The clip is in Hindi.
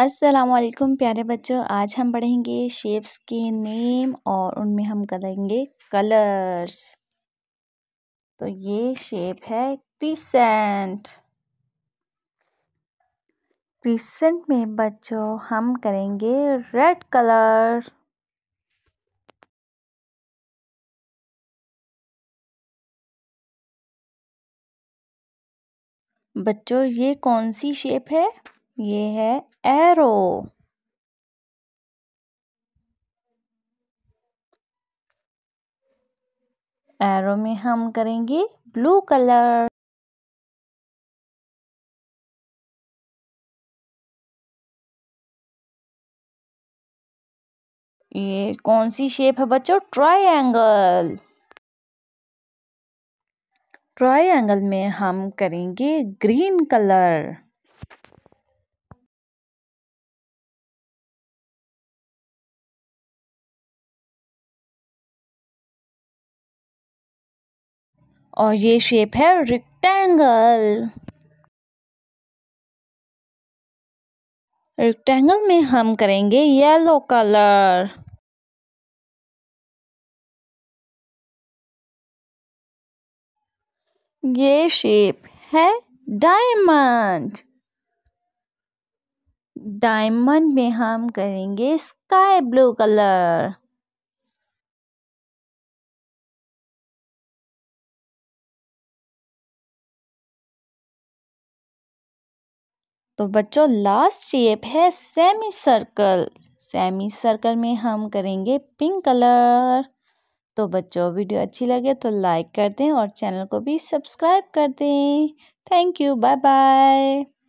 अस्सलाम प्यारे बच्चों आज हम पढ़ेंगे शेप्स के नेम और उनमें हम करेंगे कलर्स तो ये शेप है क्रिसेंट क्रिसेंट में बच्चों हम करेंगे रेड कलर बच्चों ये कौन सी शेप है ये है एरो एरो में हम करेंगे ब्लू कलर ये कौन सी शेप है बच्चों ट्रायंगल ट्रायंगल में हम करेंगे ग्रीन कलर और ये शेप है रिक्टेंगल रिक्टेंगल में हम करेंगे येलो कलर ये शेप है डायमंड डायमंड में हम करेंगे स्काई ब्लू कलर तो बच्चों लास्ट शेप है सेमी सर्कल सेमी सर्कल में हम करेंगे पिंक कलर तो बच्चों वीडियो अच्छी लगे तो लाइक कर दें और चैनल को भी सब्सक्राइब कर दें थैंक यू बाय बाय